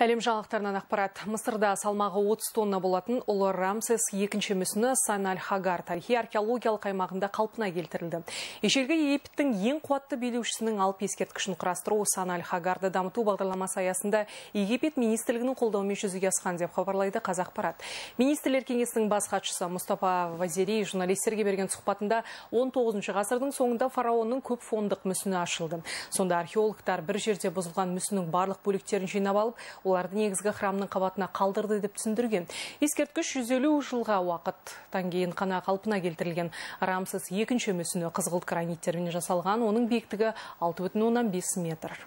Әлем жаңалықтарынан ақпарат. Мысырда салмағы 30 тонна болатын ұлы Рамсес екінші мүсіні Сан хагар тарихи археологиялық аймағында қалпына келтірілді. Ежелгі Египеттің ең қуатты билеушісінің алып ескерткішін құрастыру Сан хагарды дамыту бағдарламасы аясында Египет министрлігінің қолдауымен жүзеге асқан деп хабарлайды Қазақпарат. Министрлер кеңесінің бас хатшысы Мұстафа Вазири журналистерге берген сұхбатында 19 ғасырдың соңында фараонның көп фондық мүсіні ашылды. Сонда археологтар бір жерде бұзылған мүсіннің барлық бөліктерін жинап алып, оларды негізгі храмның қабатына қалдырды деп түсіндірген ескерткіш елу жылға уақыттан кейін қана қалпына келтірілген рамсыз екінші мүсіні қызғылт граниттермен жасалған оның биіктігі бес метр